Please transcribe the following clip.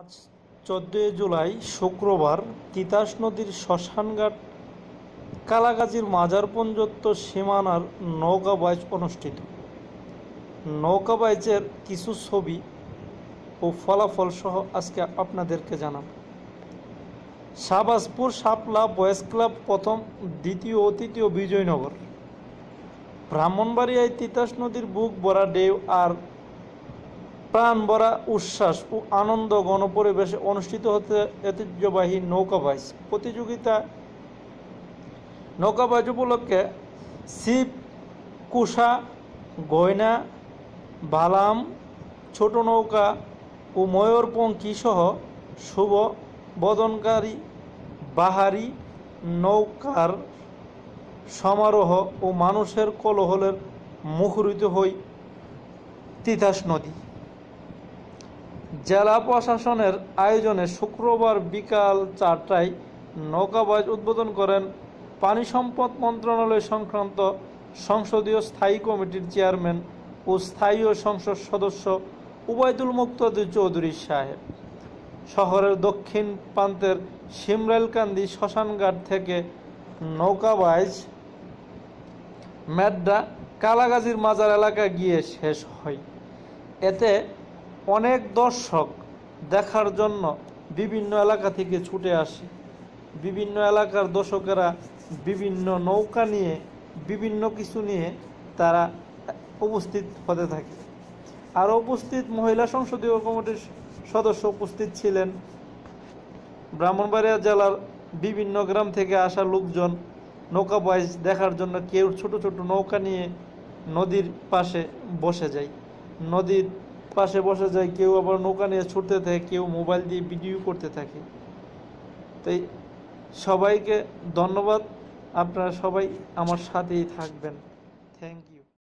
আজ চোদ্দই জুলাই শুক্রবার তিতাস নদীর শ্মশানঘাট মাজার পঞ্জত্ব সীমানার নৌকা বাইচ অনুষ্ঠিত নৌকা বাইচের কিছু ছবি ও ফলাফল সহ আজকে আপনাদেরকে জানাব শাহবাজপুর শাপলা বয়েস ক্লাব প্রথম দ্বিতীয় ও তৃতীয় বিজয়নগর ব্রাহ্মণবাড়িয়ায় তিতাস নদীর বুক বরা ডেউ আর প্রাণভরা উচ্ছ্বাস ও আনন্দ গণপরিবেশে অনুষ্ঠিত হতে ঐতিহ্যবাহী নৌকাবাইজ প্রতিযোগিতা নৌকাবাইজ উপলক্ষে শিব কুষা গয়না বালাম ছোট নৌকা ও ময়ূরপঙ্খী সহ শুভ বদনকারী বাহারি নৌকার সমারোহ ও মানুষের কলহলের মুখরিত হই তিতাস নদী জেলা প্রশাসনের আয়োজনে শুক্রবার বিকাল চারটায় নৌকাবাজ উদ্বোধন করেন পানি সম্পদ মন্ত্রণালয় সংক্রান্ত সংসদীয় স্থায়ী কমিটির চেয়ারম্যান ও স্থায়ী সংসদ সদস্য উবায়দুল মুক্তি চৌধুরী সাহেব শহরের দক্ষিণ প্রান্তের সিমরাইলকান্দি শ্মশানঘাট থেকে নৌকাবাজ ম্যাড্ডা কালাগাজির মাজার এলাকা গিয়ে শেষ হয় এতে অনেক দর্শক দেখার জন্য বিভিন্ন এলাকা থেকে ছুটে আসে বিভিন্ন এলাকার দর্শকেরা বিভিন্ন নৌকা নিয়ে বিভিন্ন কিছু নিয়ে তারা উপস্থিত হতে থাকে আর উপস্থিত মহিলা সংসদীয় কমিটির সদস্য উপস্থিত ছিলেন ব্রাহ্মণবাড়িয়া জেলার বিভিন্ন গ্রাম থেকে আসা লোকজন নৌকা বয়স দেখার জন্য কেউ ছোট ছোট নৌকা নিয়ে নদীর পাশে বসে যায় নদীর পাশে বসে যায় কেউ আবার নৌকা নিয়ে ছুটতে থাকে কেউ মোবাইল দিয়ে ভিডিও করতে থাকে তাই সবাইকে ধন্যবাদ আপনারা সবাই আমার সাথেই থাকবেন থ্যাংক ইউ